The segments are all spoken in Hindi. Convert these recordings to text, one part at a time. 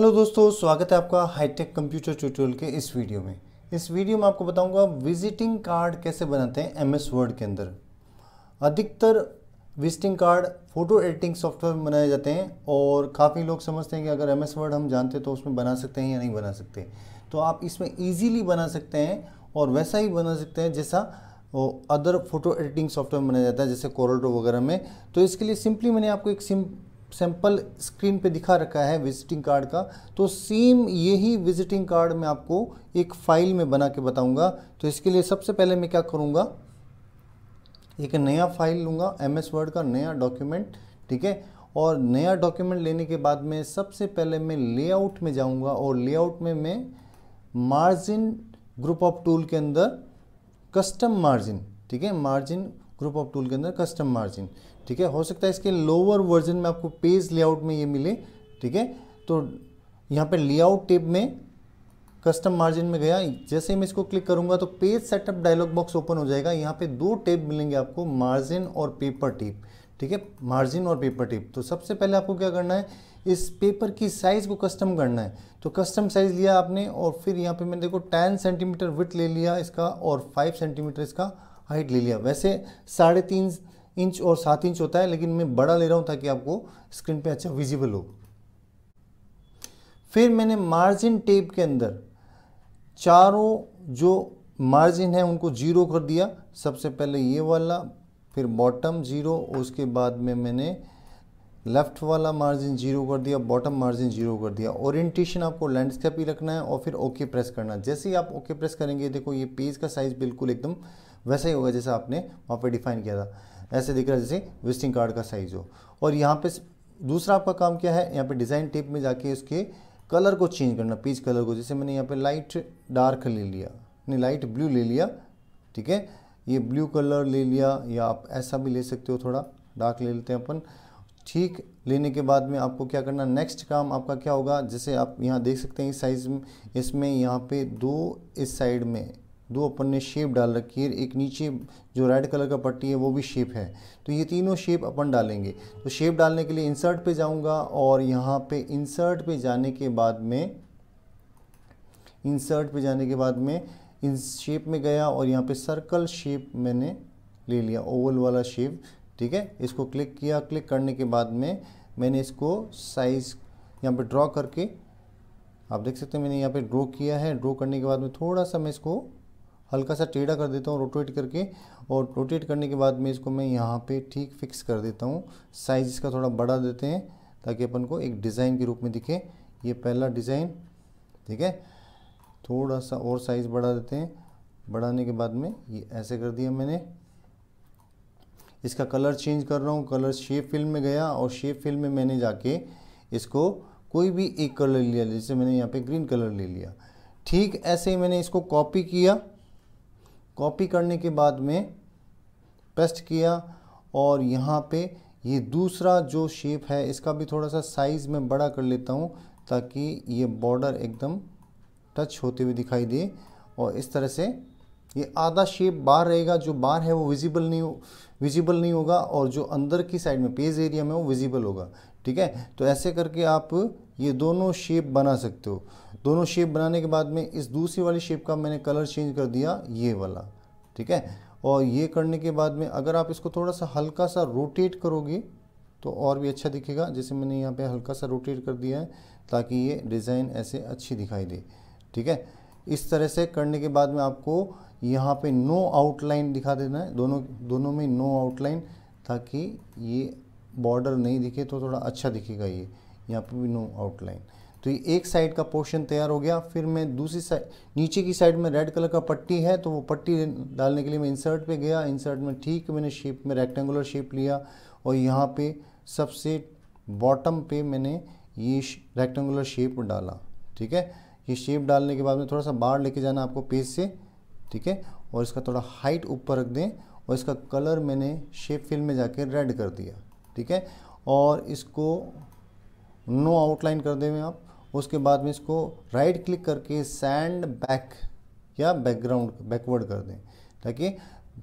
हेलो दोस्तों स्वागत है आपका हाईटेक कंप्यूटर ट्यूटोरियल के इस वीडियो में इस वीडियो में आपको बताऊंगा विजिटिंग कार्ड कैसे बनाते हैं एमएस वर्ड के अंदर अधिकतर visiting card photo editing software में बनाए जाते हैं और काफ़ी लोग समझते हैं कि अगर एमएस वर्ड हम जानते हैं तो उसमें बना सकते हैं या नहीं बना सकते तो आप इसमें ईजीली बना सकते हैं और वैसा ही बना सकते हैं जैसा अदर फोटो एडिटिंग सॉफ्टवेयर बनाया जाता है जैसे कोरल्डो वगैरह में तो इसके लिए सिंपली मैंने आपको एक सिम सैंपल स्क्रीन पे दिखा रखा है विजिटिंग कार्ड का तो सेम यही विजिटिंग कार्ड मैं आपको एक फाइल में बना के बताऊंगा तो इसके लिए सबसे पहले मैं क्या करूंगा एक नया फाइल लूंगा एम एस वर्ड का नया डॉक्यूमेंट ठीक है और नया डॉक्यूमेंट लेने के बाद में सबसे पहले मैं लेआउट में जाऊंगा और लेआउट में मैं मार्जिन ग्रुप ऑफ टूल के अंदर कस्टम मार्जिन ठीक है मार्जिन ग्रुप ऑफ टूल के अंदर कस्टम मार्जिन ठीक है हो सकता है इसके लोअर वर्जन में आपको पेज लेआउट में ये मिले ठीक है तो यहाँ पे लेआउट टेप में कस्टम मार्जिन में गया जैसे मैं इसको क्लिक करूंगा तो page setup dialog box open हो जाएगा यहाँ पे दो टेप मिलेंगे आपको मार्जिन और पेपर टेप ठीक है मार्जिन और पेपर टेप तो सबसे पहले आपको क्या करना है इस पेपर की साइज़ को कस्टम करना है तो कस्टम साइज़ लिया आपने और फिर यहाँ पे मैंने देखो 10 सेंटीमीटर विथ ले लिया इसका और 5 सेंटीमीटर इसका हाइट ले लिया वैसे साढ़े तीन इंच और सात इंच होता है लेकिन मैं बड़ा ले रहा हूँ ताकि आपको स्क्रीन पे अच्छा विजिबल हो फिर मैंने मार्जिन टेप के अंदर चारों जो मार्जिन है उनको जीरो कर दिया सबसे पहले ये वाला फिर बॉटम जीरो उसके बाद में मैंने लेफ़्ट वाला मार्जिन जीरो कर दिया बॉटम मार्जिन जीरो कर दिया ओरिएंटेशन आपको लैंडस्केप ही रखना है और फिर ओके प्रेस करना है जैसे ही आप ओके प्रेस करेंगे देखो ये पेज का साइज़ बिल्कुल एकदम वैसा ही होगा जैसा आपने वहाँ पर डिफाइन किया था ऐसे दिख रहा है जैसे विजिटिंग कार्ड का साइज़ हो और यहाँ पे दूसरा आपका काम क्या है यहाँ पे डिज़ाइन टिप में जाके उसके कलर को चेंज करना पीच कलर को जैसे मैंने यहाँ पे लाइट डार्क ले लिया नहीं लाइट ब्लू ले लिया ठीक है ये ब्लू कलर ले लिया या आप ऐसा भी ले सकते हो थोड़ा डार्क ले लेते हैं अपन ठीक लेने के बाद में आपको क्या करना नेक्स्ट काम आपका क्या होगा जैसे आप यहाँ देख सकते हैं इस साइज़ इसमें यहाँ पे दो इस साइड में दो अपन ने शेप डाल रखी है एक नीचे जो रेड कलर का पट्टी है वो भी शेप है तो ये तीनों शेप अपन डालेंगे तो शेप डालने के लिए इंसर्ट पे जाऊंगा और यहाँ पे इंसर्ट पे जाने के बाद में इंसर्ट पे जाने के बाद में इन शेप में गया और यहाँ पे सर्कल शेप मैंने ले लिया ओवल वाला शेप ठीक है इसको क्लिक किया क्लिक करने के बाद में मैंने इसको साइज़ यहाँ पर ड्रॉ करके आप देख सकते हैं मैंने यहाँ पे ड्रॉ किया है ड्रॉ करने के बाद में थोड़ा सा मैं इसको हल्का सा टेढ़ा कर देता हूँ रोटेट करके और रोटेट करने के बाद में इसको मैं यहाँ पे ठीक फिक्स कर देता हूँ साइज़ इसका थोड़ा बड़ा देते हैं ताकि अपन को एक डिज़ाइन के रूप में दिखे ये पहला डिज़ाइन ठीक है थोड़ा सा और साइज़ बढ़ा देते हैं बढ़ाने के बाद में ये ऐसे कर दिया मैंने इसका कलर चेंज कर रहा हूँ कलर शेप फिल्म में गया और शेप फिल्म में मैंने जाके इसको कोई भी एक कलर लिया जैसे मैंने यहाँ पे ग्रीन कलर ले लिया ठीक ऐसे ही मैंने इसको कॉपी किया कॉपी करने के बाद में पेस्ट किया और यहाँ पे ये दूसरा जो शेप है इसका भी थोड़ा सा साइज़ में बड़ा कर लेता हूँ ताकि ये बॉर्डर एकदम टच होते हुए दिखाई दे और इस तरह से ये आधा शेप बाहर रहेगा जो बाहर है वो विजिबल नहीं विजिबल नहीं होगा और जो अंदर की साइड में पेज एरिया में वो विजिबल होगा ठीक है तो ऐसे करके आप ये दोनों शेप बना सकते हो दोनों शेप बनाने के बाद में इस दूसरी वाली शेप का मैंने कलर चेंज कर दिया ये वाला ठीक है और ये करने के बाद में अगर आप इसको थोड़ा सा हल्का सा रोटेट करोगे तो और भी अच्छा दिखेगा जैसे मैंने यहाँ पे हल्का सा रोटेट कर दिया है ताकि ये डिज़ाइन ऐसे अच्छी दिखाई दे ठीक है इस तरह से करने के बाद में आपको यहाँ पे नो आउटलाइन दिखा देना है दोनों दोनों में नो आउटलाइन ताकि ये बॉर्डर नहीं दिखे तो थोड़ा अच्छा दिखेगा ये यहाँ पे भी नो आउटलाइन तो ये एक साइड का पोर्शन तैयार हो गया फिर मैं दूसरी साइड नीचे की साइड में रेड कलर का पट्टी है तो वो पट्टी डालने के लिए मैं इंसर्ट पे गया इंसर्ट में ठीक मैंने शेप में रेक्टेंगुलर शेप लिया और यहाँ पे सबसे बॉटम पे मैंने ये रेक्टेंगुलर शेप डाला ठीक है ये शेप डालने के बाद में थोड़ा सा बाढ़ लेके जाना आपको पेज से ठीक है और इसका थोड़ा हाइट ऊपर रख दें और इसका कलर मैंने शेप फिल में जाके रेड कर दिया ठीक है और इसको नो आउटलाइन कर देंगे आप उसके बाद में इसको राइट क्लिक करके सैंड बैक या बैकग्राउंड बैकवर्ड कर दें ताकि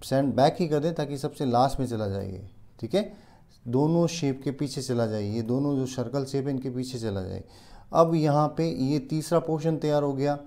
सैंड बैक ही कर दें ताकि सबसे लास्ट में चला जाइए ठीक है दोनों शेप के पीछे चला जाए ये दोनों जो सर्कल शेप है इनके पीछे चला जाए अब यहाँ पे ये तीसरा पोर्शन तैयार हो गया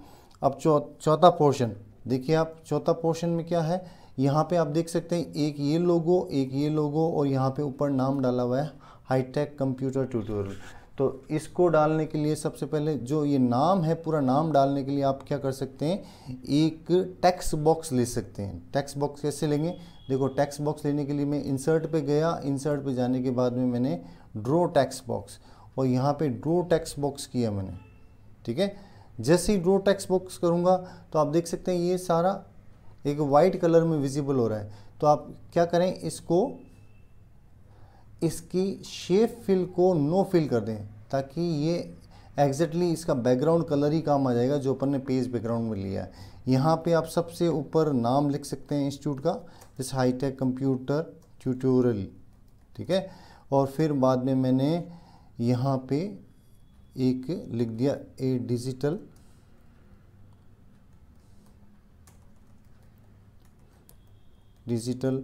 अब चौथा पोर्शन देखिए आप चौथा पोर्शन में क्या है यहाँ पे आप देख सकते हैं एक ये लोगो एक ये लोगो और यहाँ पे ऊपर नाम डाला हुआ है हाईटेक कंप्यूटर ट्यूटोरियल तो इसको डालने के लिए सबसे पहले जो ये नाम है पूरा नाम डालने के लिए आप क्या कर सकते हैं एक टेक्स्ट बॉक्स ले सकते हैं टेक्स्ट बॉक्स कैसे लेंगे देखो टेक्स्ट बॉक्स लेने के लिए मैं इंसर्ट पे गया इंसर्ट पे जाने के बाद में मैंने ड्रो टेक्स्ट बॉक्स और यहाँ पे ड्रो टेक्स्ट बॉक्स किया मैंने ठीक है जैसे ही ड्रो टेक्स बॉक्स करूँगा तो आप देख सकते हैं ये सारा एक वाइट कलर में विजिबल हो रहा है तो आप क्या करें इसको इसकी शेप फिल को नो फिल कर दें ताकि ये एग्जैक्टली इसका बैकग्राउंड कलर ही काम आ जाएगा जो अपन ने पेज बैकग्राउंड में लिया है यहाँ पे आप सबसे ऊपर नाम लिख सकते हैं इंस्टीट्यूट का जैसे हाईटेक कंप्यूटर ट्यूटोरियल ठीक है और फिर बाद में मैंने यहाँ पे एक लिख दिया a digital digital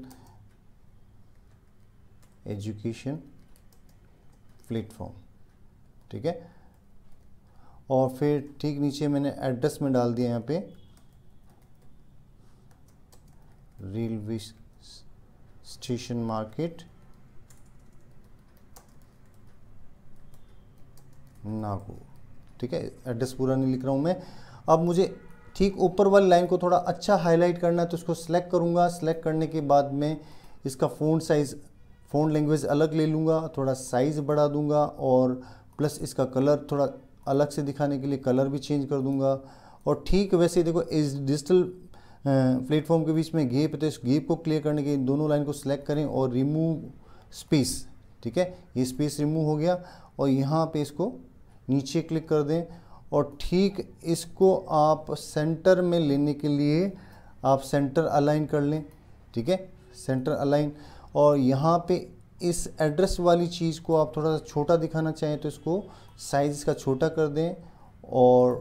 education platform ठीक है और फिर ठीक नीचे मैंने एड्रेस में डाल दिया यहाँ पे रेलवे स्टेशन मार्केट नागो ठीक है एड्रेस पूरा नहीं लिख रहा हूँ मैं अब मुझे ठीक ऊपर वाली लाइन को थोड़ा अच्छा हाईलाइट करना है तो इसको सिलेक्ट करूँगा सिलेक्ट करने के बाद में इसका फ़ोन साइज़ फ़ोन लैंग्वेज अलग ले लूँगा थोड़ा साइज़ बढ़ा दूँगा और प्लस इसका कलर थोड़ा अलग से दिखाने के लिए कलर भी चेंज कर दूँगा और ठीक वैसे देखो इस डिजिटल प्लेटफॉर्म के बीच में गेप है तो इस गेप को क्लियर करने के लिए दोनों लाइन को सिलेक्ट करें और रिमूव स्पेस ठीक है ये स्पेस रिमूव हो गया और यहाँ पे इसको नीचे क्लिक कर दें और ठीक इसको आप सेंटर में लेने के लिए आप सेंटर अलाइन कर लें ठीक है सेंटर अलाइन और यहाँ पे इस एड्रेस वाली चीज़ को आप थोड़ा सा छोटा दिखाना चाहें तो इसको साइज़ का छोटा कर दें और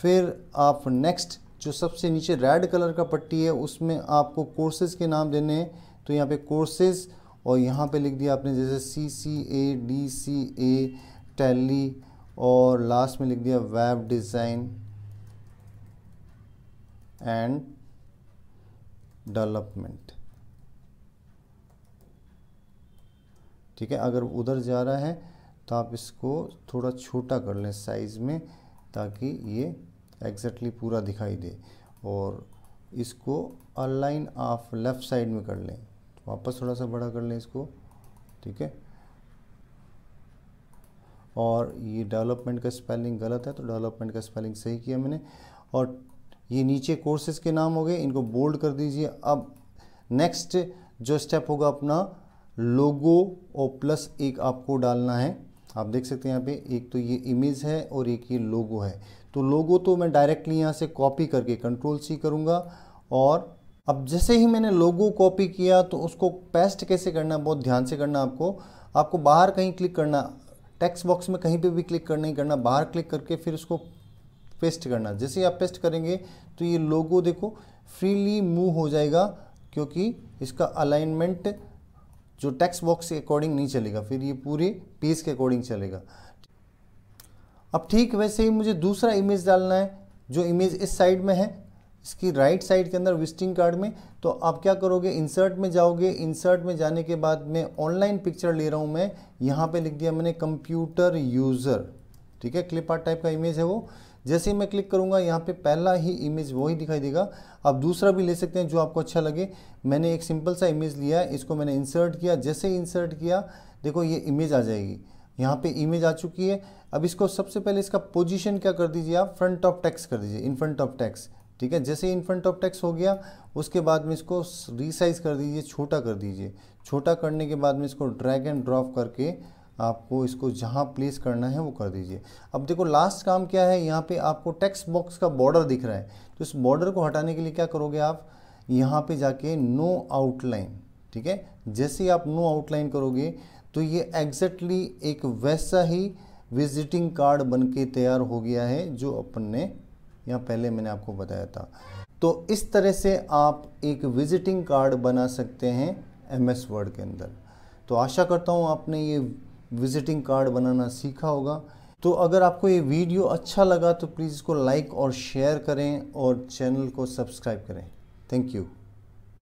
फिर आप नेक्स्ट जो सबसे नीचे रेड कलर का पट्टी है उसमें आपको कोर्सेज के नाम देने हैं तो यहाँ पे कोर्सेज और यहाँ पे लिख दिया आपने जैसे C C A D C A tally और लास्ट में लिख दिया वेब डिज़ाइन एंड डेवलपमेंट ठीक है अगर उधर जा रहा है तो आप इसको थोड़ा छोटा कर लें साइज़ में ताकि ये एग्जैक्टली पूरा दिखाई दे और इसको अलाइन ऑफ लेफ़्ट साइड में कर लें वापस थोड़ा सा बड़ा कर लें इसको ठीक है और ये डेवलपमेंट का स्पेलिंग गलत है तो डेवलपमेंट का स्पेलिंग सही किया मैंने और ये नीचे कोर्सेज के नाम हो गए इनको बोल्ड कर दीजिए अब नेक्स्ट जो स्टेप होगा अपना लोगो और प्लस एक आपको डालना है आप देख सकते हैं यहाँ पे एक तो ये इमेज है और एक ये लोगो है तो लोगो तो मैं डायरेक्टली यहाँ से कॉपी करके कंट्रोल सी करूँगा और अब जैसे ही मैंने लोगो कॉपी किया तो उसको पेस्ट कैसे करना बहुत ध्यान से करना आपको आपको बाहर कहीं क्लिक करना टेक्स्ट बॉक्स में कहीं पे भी क्लिक करना ही करना बाहर क्लिक करके फिर उसको पेस्ट करना जैसे आप पेस्ट करेंगे तो ये लोगो देखो फ्रीली मूव हो जाएगा क्योंकि इसका अलाइनमेंट जो टेक्स्ट बॉक्स के अकॉर्डिंग नहीं चलेगा फिर ये पूरे पेज के अकॉर्डिंग चलेगा अब ठीक वैसे ही मुझे दूसरा इमेज डालना है जो इमेज इस साइड में है इसकी राइट साइड के अंदर विजटिंग कार्ड में तो आप क्या करोगे इंसर्ट में जाओगे इंसर्ट में जाने के बाद में ऑनलाइन पिक्चर ले रहा हूँ मैं यहाँ पे लिख दिया मैंने कंप्यूटर यूज़र ठीक है क्लिप आर्ट टाइप का इमेज है वो जैसे ही मैं क्लिक करूँगा यहाँ पे पहला ही इमेज वही दिखाई देगा आप दूसरा भी ले सकते हैं जो आपको अच्छा लगे मैंने एक सिंपल सा इमेज लिया इसको मैंने इंसर्ट किया जैसे ही इंसर्ट किया देखो ये इमेज आ जाएगी यहाँ पे इमेज आ चुकी है अब इसको सबसे पहले इसका पोजीशन क्या कर दीजिए आप फ्रंट ऑफ टैक्स कर दीजिए इन फ्रंट ऑफ टैक्स ठीक है जैसे फ्रंट ऑफ टैक्स हो गया उसके बाद में इसको रिसाइज कर दीजिए छोटा कर दीजिए छोटा करने के बाद में इसको ड्रैग एंड ड्रॉप करके आपको इसको जहाँ प्लेस करना है वो कर दीजिए अब देखो लास्ट काम क्या है यहाँ पे आपको टैक्स बॉक्स का बॉर्डर दिख रहा है तो इस बॉर्डर को हटाने के लिए क्या करोगे आप यहाँ पे जाके नो आउटलाइन ठीक है जैसे ही आप नो आउटलाइन करोगे तो ये एग्जैक्टली एक वैसा ही विजिटिंग कार्ड बन के तैयार हो गया है जो अपन ने यहाँ पहले मैंने आपको बताया था तो इस तरह से आप एक विजिटिंग कार्ड बना सकते हैं एम एस वर्ड के अंदर तो आशा करता हूँ आपने ये विजिटिंग कार्ड बनाना सीखा होगा तो अगर आपको ये वीडियो अच्छा लगा तो प्लीज़ इसको लाइक और शेयर करें और चैनल को सब्सक्राइब करें थैंक यू